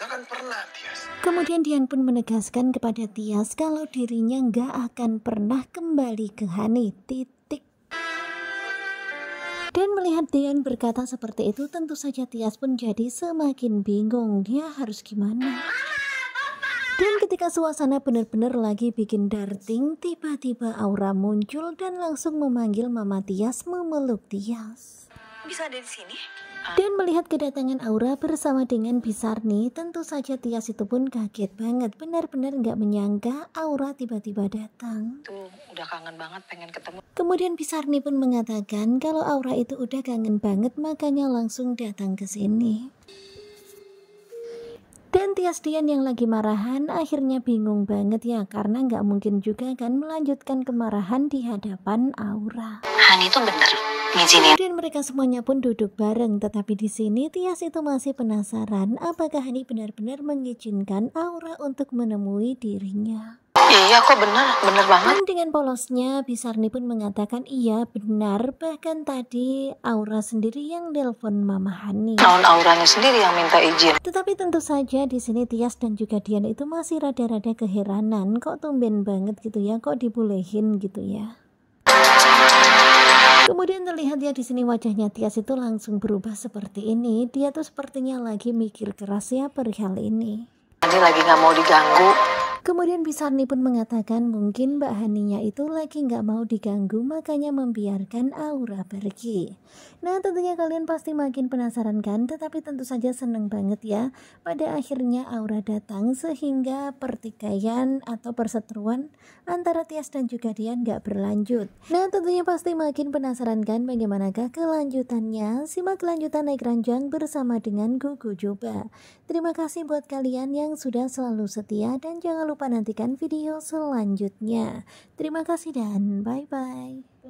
Kan pernah, Tias. Kemudian Dian pun menegaskan kepada Tias kalau dirinya nggak akan pernah kembali ke Hani. Titik. Dan melihat Dian berkata seperti itu, tentu saja Tias pun jadi semakin bingung. Dia harus gimana? Dan ketika suasana benar-benar lagi bikin darting, tiba-tiba Aura muncul dan langsung memanggil Mama Tias memeluk Tias. Bisa ada di sini? Dan melihat kedatangan Aura bersama dengan Bisarni, tentu saja Tias itu pun kaget banget. Benar-benar nggak menyangka Aura tiba-tiba datang. Tuh, udah kangen banget pengen ketemu. Kemudian Bisarni pun mengatakan kalau Aura itu udah kangen banget makanya langsung datang ke sini. Dan Tias Dian yang lagi marahan akhirnya bingung banget ya karena nggak mungkin juga kan melanjutkan kemarahan di hadapan Aura. Hani itu bener ngizinin. Dan mereka semuanya pun duduk bareng tetapi di sini Tias itu masih penasaran apakah Hani benar-benar mengizinkan Aura untuk menemui dirinya. Iya kok benar, benar banget. Dan dengan polosnya Bisarni pun mengatakan iya benar bahkan tadi Aura sendiri yang nelpon Mama Hani. Tahun Auranya sendiri yang minta izin. Tetapi tentu saja di sini Tias dan juga Dian itu masih rada-rada keheranan kok tumben banget gitu ya, kok dibolehin gitu ya. Kemudian terlihat ya di sini wajahnya Tias itu langsung berubah seperti ini. Dia tuh sepertinya lagi mikir keras ya perihal ini. Ini lagi nggak mau diganggu, Kemudian Bisarni pun mengatakan mungkin Mbak Haninya itu lagi nggak mau diganggu makanya membiarkan Aura pergi. Nah tentunya kalian pasti makin penasaran kan tetapi tentu saja seneng banget ya pada akhirnya Aura datang sehingga pertikaian atau perseteruan antara Tias dan juga Dian nggak berlanjut. Nah tentunya pasti makin penasaran kan bagaimanakah kelanjutannya? Simak kelanjutan naik ranjang bersama dengan Gugu Juba. Terima kasih buat kalian yang sudah selalu setia dan jangan lupa nantikan video selanjutnya. Terima kasih dan bye-bye.